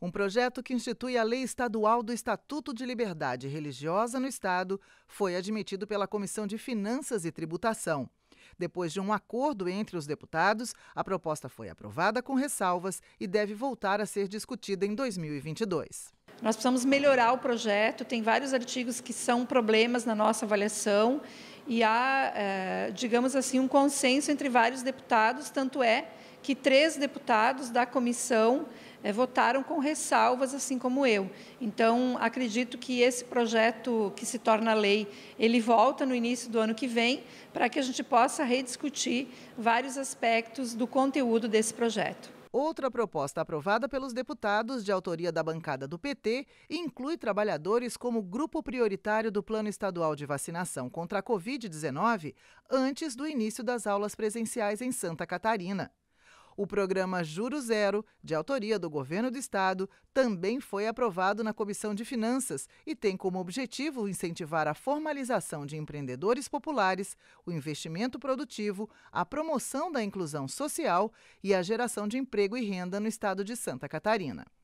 Um projeto que institui a Lei Estadual do Estatuto de Liberdade Religiosa no Estado foi admitido pela Comissão de Finanças e Tributação. Depois de um acordo entre os deputados, a proposta foi aprovada com ressalvas e deve voltar a ser discutida em 2022. Nós precisamos melhorar o projeto, tem vários artigos que são problemas na nossa avaliação e há, eh, digamos assim, um consenso entre vários deputados, tanto é que três deputados da comissão eh, votaram com ressalvas, assim como eu. Então, acredito que esse projeto que se torna lei, ele volta no início do ano que vem, para que a gente possa rediscutir vários aspectos do conteúdo desse projeto. Outra proposta aprovada pelos deputados de autoria da bancada do PT inclui trabalhadores como grupo prioritário do Plano Estadual de Vacinação contra a Covid-19 antes do início das aulas presenciais em Santa Catarina. O programa Juro Zero, de autoria do governo do estado, também foi aprovado na Comissão de Finanças e tem como objetivo incentivar a formalização de empreendedores populares, o investimento produtivo, a promoção da inclusão social e a geração de emprego e renda no estado de Santa Catarina.